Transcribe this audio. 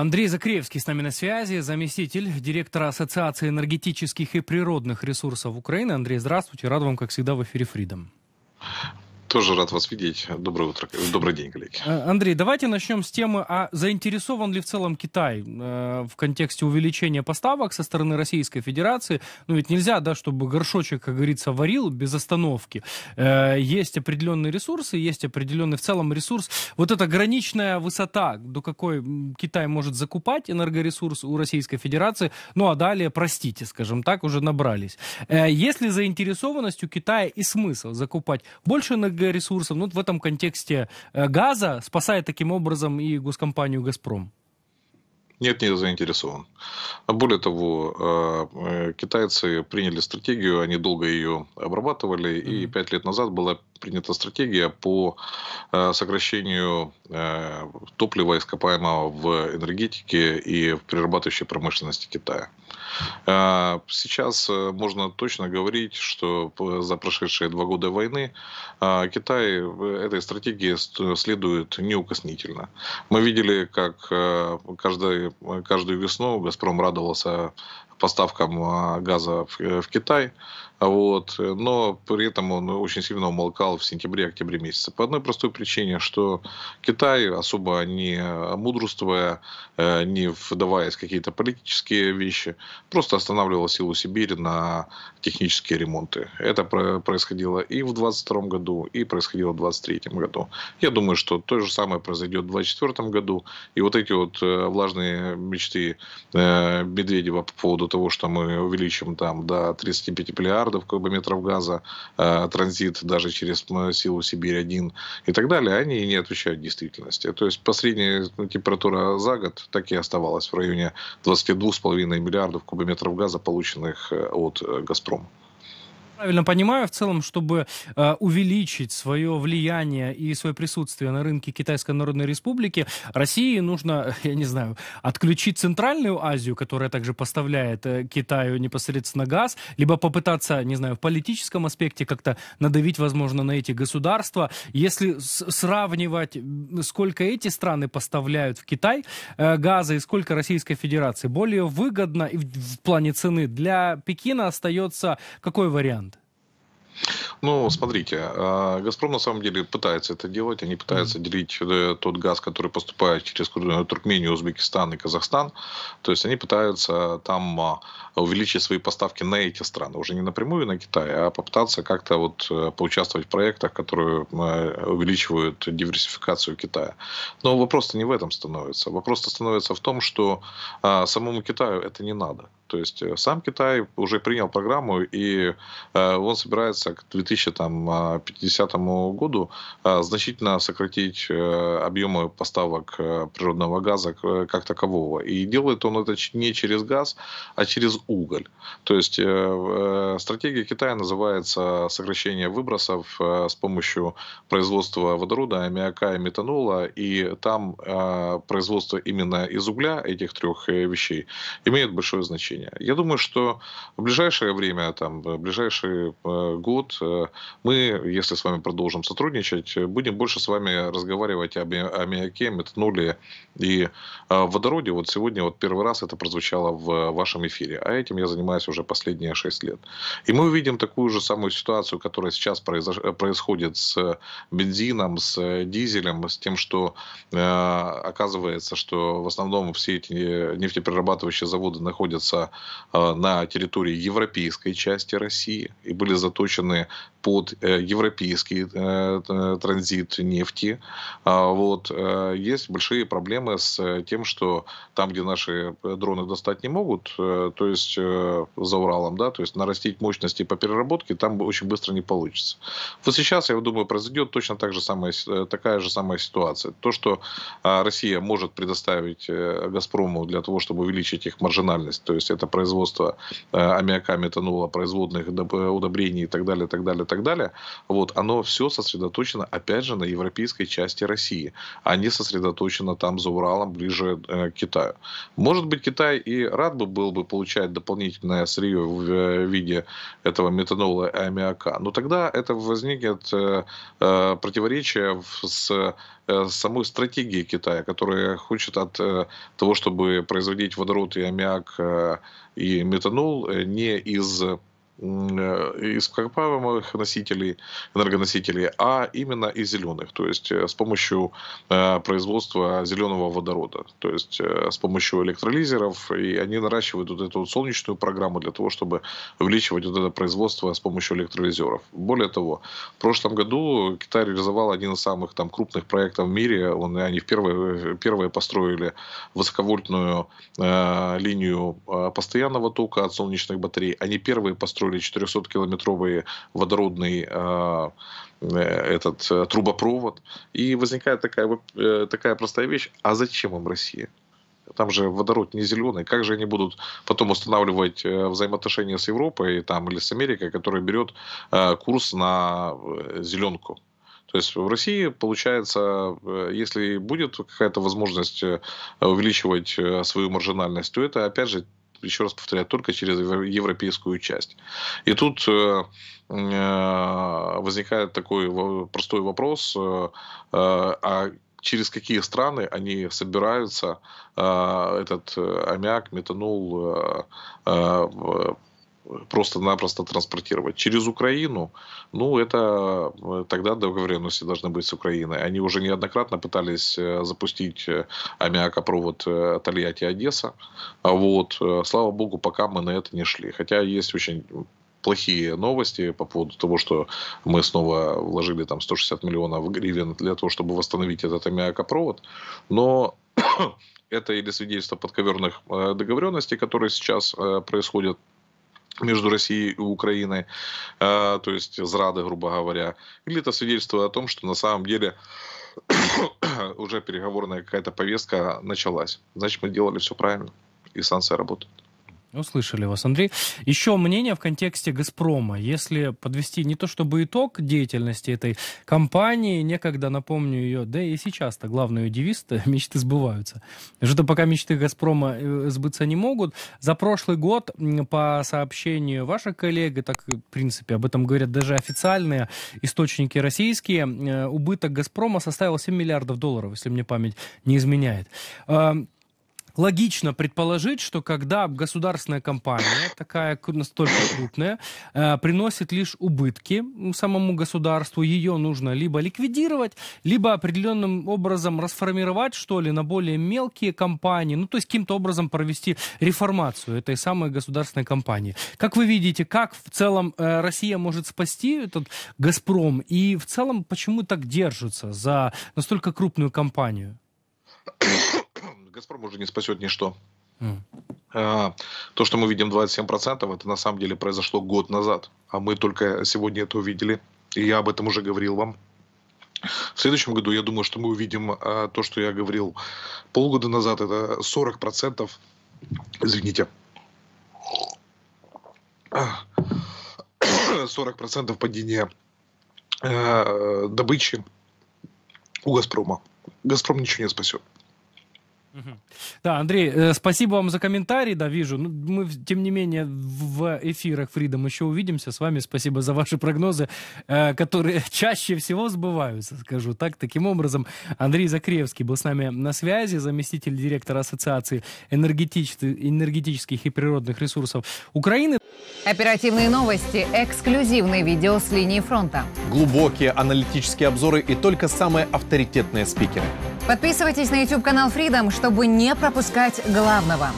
Андрей Закревский с нами на связи, заместитель директора Ассоциации энергетических и природных ресурсов Украины. Андрей, здравствуйте. Рад вам, как всегда, в эфире «Фридом». Тоже рад вас видеть. Доброе утро, добрый день, коллеги. Э, Андрей, давайте начнем с темы, а заинтересован ли в целом Китай э, в контексте увеличения поставок со стороны Российской Федерации? Ну ведь нельзя, да, чтобы горшочек, как говорится, варил без остановки. Э, есть определенные ресурсы, есть определенный в целом ресурс. Вот эта граничная высота, до какой Китай может закупать энергоресурс у Российской Федерации, ну а далее, простите, скажем так, уже набрались. Э, есть ли заинтересованность у Китая и смысл закупать больше энергоресурсов, энергоресурсам. Ну, вот в этом контексте э, газа спасает таким образом и госкомпанию «Газпром». Нет, не заинтересован. А Более того, э, э, китайцы приняли стратегию, они долго ее обрабатывали, mm-hmm. и пять лет назад была принята стратегия по э, сокращению э, топлива, ископаемого в энергетике и в перерабатывающей промышленности Китая. Э, сейчас можно точно говорить, что за прошедшие два года войны Китай этой стратегии следует неукоснительно. Мы видели, как каждый, каждую весну «Газпром» радовался поставкам а, газа э, в, Китай. Вот. Но при этом он очень сильно умолкал в сентябре-октябре месяце. По одной простой причине, что Китай, особо не мудрствуя, э, не вдаваясь в какие-то политические вещи, просто останавливал силу Сибири на технические ремонты. Это происходило и в 2022 году, и происходило в 2023 году. Я думаю, что то же самое произойдет в 2024 году. И вот эти вот э, влажные мечты Медведева по поводу того, что мы увеличим там до 35 миллиардов кубометров газа э, транзит даже через силу Сибирь-1 и так далее, они не отвечают действительности. То есть последняя ну, температура за год так и оставалась в районе 22,5 миллиардов кубометров газа, полученных э, от э, «Газпрома» правильно понимаю в целом, чтобы э, увеличить свое влияние и свое присутствие на рынке Китайской Народной Республики, России нужно, я не знаю, отключить Центральную Азию, которая также поставляет э, Китаю непосредственно газ, либо попытаться, не знаю, в политическом аспекте как-то надавить, возможно, на эти государства. Если сравнивать, сколько эти страны поставляют в Китай э, газа и сколько Российской Федерации, более выгодно в, в плане цены для Пекина остается какой вариант? Ну, смотрите, а, «Газпром» на самом деле пытается это делать. Они пытаются делить э, тот газ, который поступает через э, Туркмению, Узбекистан и Казахстан. То есть они пытаются там а, увеличить свои поставки на эти страны. Уже не напрямую на Китай, а попытаться как-то вот э, поучаствовать в проектах, которые увеличивают диверсификацию Китая. Но вопрос-то не в этом становится. Вопрос-то становится в том, что а, самому Китаю это не надо. То есть э, сам Китай уже принял программу, и э, он собирается к 2050 году э, значительно сократить объемы поставок природного газа как такового. И делает он это не через газ, а через уголь. То есть стратегия Китая называется сокращение выбросов с помощью производства водорода, аммиака и метанола. И там производство именно из угля этих трех вещей имеет большое значение значение. Я думаю, что в ближайшее время, там, в ближайший э, год э, мы, если с вами продолжим сотрудничать, будем больше с вами разговаривать об аммиаке, метаноле и э, водороде. Вот сегодня вот первый раз это прозвучало в вашем эфире, а этим я занимаюсь уже последние 6 лет. И мы увидим такую же самую ситуацию, которая сейчас происходит с бензином, с дизелем, с тем, что оказывается, что в основном все эти нефтеперерабатывающие заводы находятся Э, на территории европейской части России и были заточены под э, европейский э, транзит нефти. А, вот. Есть большие проблемы с тем, что там, где наши дроны достать не могут, то есть за Уралом, да, то есть нарастить мощности по переработке там очень быстро не получится. Вот сейчас, я думаю, произойдет точно так же самая, такая же самая ситуация. То, что Россия может предоставить «Газпрому» для того, чтобы увеличить их маржинальность, то есть это производство э, аммиака, метанола, производных э, удобрений и так далее, так далее, так далее. Вот, оно все сосредоточено, опять же, на европейской части России, а не сосредоточено там за Уралом, ближе э, к Китаю. Может быть, Китай и рад бы был бы получать дополнительное сырье в виде этого метанола и аммиака, но тогда это возникнет противоречие с Э, самой стратегии Китая, которая хочет от э, того, чтобы производить водород и аммиак э, и метанол не из Э, из копаемых носителей, энергоносителей, а именно из зеленых, то есть э, с помощью э, производства зеленого водорода, то есть с помощью электролизеров, и они наращивают вот эту вот солнечную программу для того, чтобы увеличивать вот это производство с помощью электролизеров. Более того, в прошлом году Китай реализовал один из самых там крупных проектов в мире, он, они первые, первые построили высоковольтную э, линию постоянного тока от солнечных батарей, они первые построили проектировали 400-километровый водородный э, э, этот э, трубопровод. И возникает такая, э, такая простая вещь, а зачем им Россия? Там же водород не зеленый. Как же они будут потом устанавливать э, взаимоотношения с Европой там, или с Америкой, которая берет э, курс на э, зеленку? То есть в России, получается, если будет какая-то возможность увеличивать свою маржинальность, то это, опять же, еще раз повторяю, только через европейскую часть. И тут э, э, возникает такой простой вопрос, э, а через какие страны они собираются этот аммиак, метанол просто-напросто транспортировать через Украину, ну, это э, тогда договоренности должны быть с Украиной. Они уже неоднократно пытались э, запустить э, аммиакопровод Тольятти-Одесса. А вот. Слава богу, пока мы на это не шли. Хотя есть очень плохие новости по поводу того, что мы снова вложили там 160 миллионов гривен для того, чтобы восстановить этот аммиакопровод. Но это или свидетельство подковерных договоренностей, которые сейчас происходят между Россией и Украиной, э, то есть зрады, грубо говоря, или это свидетельствует о том, что на самом деле уже переговорная какая-то повестка началась. Значит, мы делали все правильно, и санкции работают. Услышали вас, Андрей. Еще мнение в контексте «Газпрома». Если подвести не то чтобы итог деятельности этой компании, некогда, напомню ее, да и сейчас-то главный девиз «Мечты сбываются». Что пока мечты «Газпрома» э, сбыться не могут. За прошлый год, по сообщению ваших коллег, так, э, в принципе, об этом говорят даже официальные источники российские, э, убыток «Газпрома» составил 7 миллиардов долларов, если мне память не изменяет логично предположить, что когда государственная компания, такая настолько крупная, э, приносит лишь убытки самому государству, ее нужно либо ликвидировать, либо определенным образом расформировать, что ли, на более мелкие компании, ну, то есть каким-то образом провести реформацию этой самой государственной компании. Как вы видите, как в целом э, Россия может спасти этот «Газпром» и в целом почему так держится за настолько крупную компанию? «Газпром» уже не спасет ничто. Mm. то, что мы видим 27%, это на самом деле произошло год назад. А мы только сегодня это увидели. И я об этом уже говорил вам. В следующем году, я думаю, что мы увидим а, то, что я говорил полгода назад. Это 40%, извините, 40% падения а, добычи у «Газпрома». «Газпром» ничего не спасет. Да, Андрей, э, спасибо вам за комментарий, да, вижу. Ну, мы, тем не менее, в эфирах Freedom еще увидимся с вами. Спасибо за ваши прогнозы, э, которые чаще всего сбываются, скажу так. Таким образом, Андрей Закревский был с нами на связи, заместитель директора Ассоциации энергетических, энергетических и природных ресурсов Украины. Оперативные новости, эксклюзивные видео с линии фронта. Глубокие аналитические обзоры и только самые авторитетные спикеры. Подписывайтесь на YouTube канал Freedom, чтобы не пропускать главного.